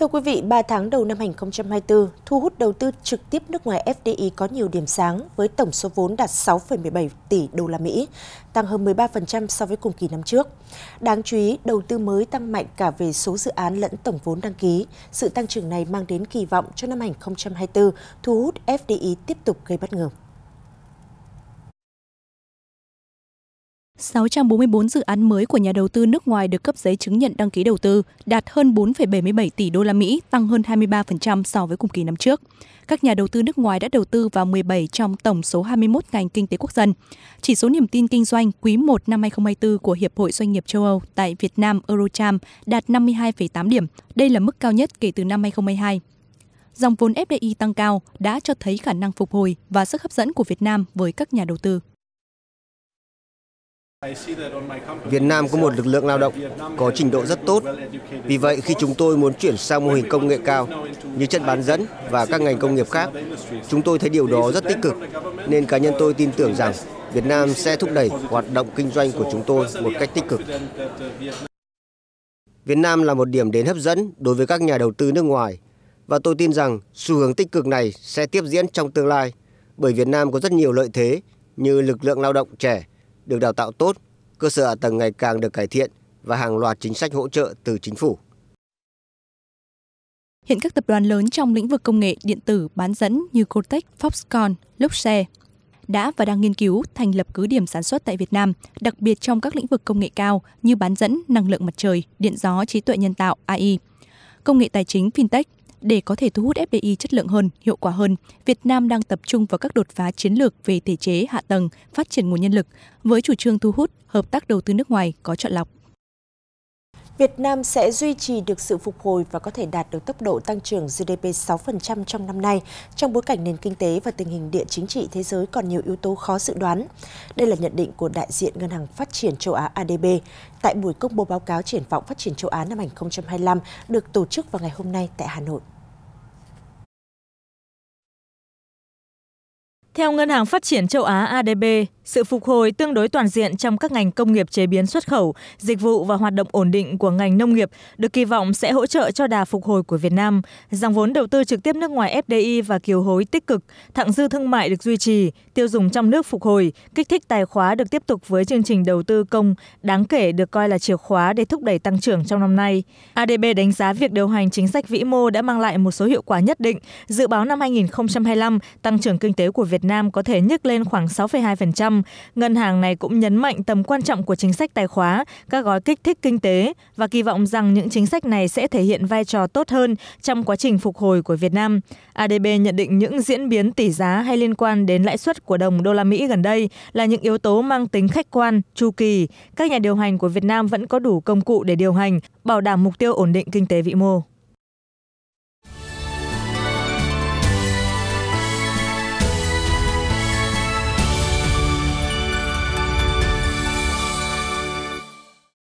Thưa quý vị, 3 tháng đầu năm 2024, thu hút đầu tư trực tiếp nước ngoài FDI có nhiều điểm sáng với tổng số vốn đạt 6,17 tỷ đô la Mỹ, tăng hơn 13% so với cùng kỳ năm trước. Đáng chú ý, đầu tư mới tăng mạnh cả về số dự án lẫn tổng vốn đăng ký. Sự tăng trưởng này mang đến kỳ vọng cho năm 2024 thu hút FDI tiếp tục gây bất ngờ. 644 dự án mới của nhà đầu tư nước ngoài được cấp giấy chứng nhận đăng ký đầu tư, đạt hơn 4,77 tỷ đô la Mỹ, tăng hơn 23% so với cùng kỳ năm trước. Các nhà đầu tư nước ngoài đã đầu tư vào 17 trong tổng số 21 ngành kinh tế quốc dân. Chỉ số niềm tin kinh doanh quý 1 năm 2024 của Hiệp hội Doanh nghiệp châu Âu tại Việt Nam Eurocharm đạt 52,8 điểm. Đây là mức cao nhất kể từ năm 2022 dòng vốn FDI tăng cao đã cho thấy khả năng phục hồi và sức hấp dẫn của Việt Nam với các nhà đầu tư. Việt Nam có một lực lượng lao động có trình độ rất tốt. Vì vậy khi chúng tôi muốn chuyển sang mô hình công nghệ cao như chất bán dẫn và các ngành công nghiệp khác, chúng tôi thấy điều đó rất tích cực nên cá nhân tôi tin tưởng rằng Việt Nam sẽ thúc đẩy hoạt động kinh doanh của chúng tôi một cách tích cực. Việt Nam là một điểm đến hấp dẫn đối với các nhà đầu tư nước ngoài và tôi tin rằng xu hướng tích cực này sẽ tiếp diễn trong tương lai bởi Việt Nam có rất nhiều lợi thế như lực lượng lao động trẻ, được đào tạo tốt, cơ sở hạ tầng ngày càng được cải thiện và hàng loạt chính sách hỗ trợ từ chính phủ. Hiện các tập đoàn lớn trong lĩnh vực công nghệ điện tử bán dẫn như Cortex, Foxconn, Luxe đã và đang nghiên cứu thành lập cứ điểm sản xuất tại Việt Nam, đặc biệt trong các lĩnh vực công nghệ cao như bán dẫn, năng lượng mặt trời, điện gió, trí tuệ nhân tạo AI, công nghệ tài chính fintech, để có thể thu hút FDI chất lượng hơn, hiệu quả hơn, Việt Nam đang tập trung vào các đột phá chiến lược về thể chế, hạ tầng, phát triển nguồn nhân lực với chủ trương thu hút hợp tác đầu tư nước ngoài có chọn lọc. Việt Nam sẽ duy trì được sự phục hồi và có thể đạt được tốc độ tăng trưởng GDP 6% trong năm nay, trong bối cảnh nền kinh tế và tình hình địa chính trị thế giới còn nhiều yếu tố khó dự đoán. Đây là nhận định của đại diện Ngân hàng Phát triển châu Á ADB tại buổi công bố báo cáo triển vọng phát triển châu Á năm 2025 được tổ chức vào ngày hôm nay tại Hà Nội. Theo Ngân hàng Phát triển Châu Á ADB, sự phục hồi tương đối toàn diện trong các ngành công nghiệp chế biến xuất khẩu, dịch vụ và hoạt động ổn định của ngành nông nghiệp được kỳ vọng sẽ hỗ trợ cho đà phục hồi của Việt Nam. Dòng vốn đầu tư trực tiếp nước ngoài FDI và kiều hối tích cực, thặng dư thương mại được duy trì, tiêu dùng trong nước phục hồi, kích thích tài khoá được tiếp tục với chương trình đầu tư công đáng kể được coi là chìa khóa để thúc đẩy tăng trưởng trong năm nay. ADB đánh giá việc điều hành chính sách vĩ mô đã mang lại một số hiệu quả nhất định. Dự báo năm 2025, tăng trưởng kinh tế của Việt Nam có thể nhích lên khoảng 6,2% ngân hàng này cũng nhấn mạnh tầm quan trọng của chính sách tài khoá, các gói kích thích kinh tế và kỳ vọng rằng những chính sách này sẽ thể hiện vai trò tốt hơn trong quá trình phục hồi của Việt Nam ADB nhận định những diễn biến tỷ giá hay liên quan đến lãi suất của đồng đô la Mỹ gần đây là những yếu tố mang tính khách quan chu kỳ các nhà điều hành của Việt Nam vẫn có đủ công cụ để điều hành bảo đảm mục tiêu ổn định kinh tế vĩ mô